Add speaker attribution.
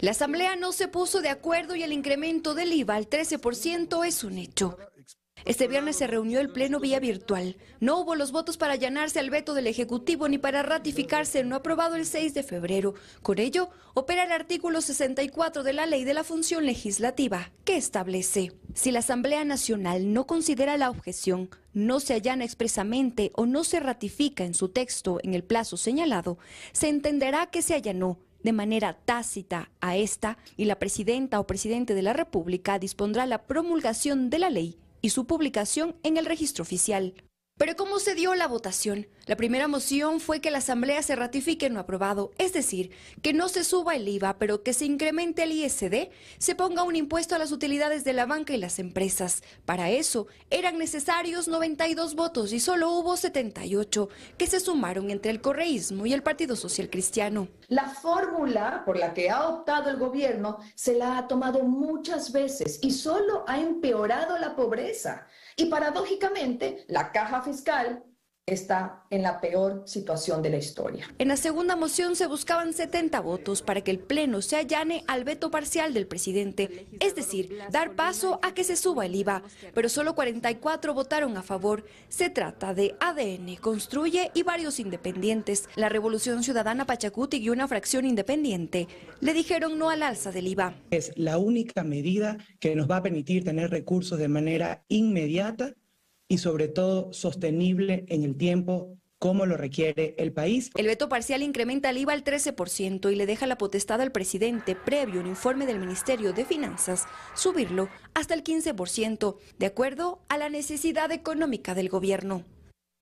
Speaker 1: La Asamblea no se puso de acuerdo y el incremento del IVA al 13% es un hecho. Este viernes se reunió el Pleno vía virtual. No hubo los votos para allanarse al veto del Ejecutivo ni para ratificarse no aprobado el 6 de febrero. Con ello, opera el artículo 64 de la Ley de la Función Legislativa, que establece, si la Asamblea Nacional no considera la objeción, no se allana expresamente o no se ratifica en su texto en el plazo señalado, se entenderá que se allanó de manera tácita a esta y la presidenta o presidente de la República dispondrá la promulgación de la ley y su publicación en el registro oficial. Pero ¿cómo se dio la votación? La primera moción fue que la Asamblea se ratifique en lo aprobado, es decir, que no se suba el IVA, pero que se incremente el ISD, se ponga un impuesto a las utilidades de la banca y las empresas. Para eso eran necesarios 92 votos y solo hubo 78, que se sumaron entre el correísmo y el Partido Social Cristiano. La fórmula por la que ha optado el gobierno se la ha tomado muchas veces y solo ha empeorado la pobreza. Y paradójicamente, la caja fiscal está en la peor situación de la historia. En la segunda moción se buscaban 70 votos para que el Pleno se allane al veto parcial del presidente, es decir, dar paso a que se suba el IVA, pero solo 44 votaron a favor. Se trata de ADN, Construye y varios independientes. La Revolución Ciudadana Pachacuti y una fracción independiente le dijeron no al alza del IVA.
Speaker 2: Es la única medida que nos va a permitir tener recursos de manera inmediata y sobre todo sostenible en el tiempo como lo requiere el país.
Speaker 1: El veto parcial incrementa el IVA al 13% y le deja la potestad al presidente, previo un informe del Ministerio de Finanzas, subirlo hasta el 15%, de acuerdo a la necesidad económica del gobierno.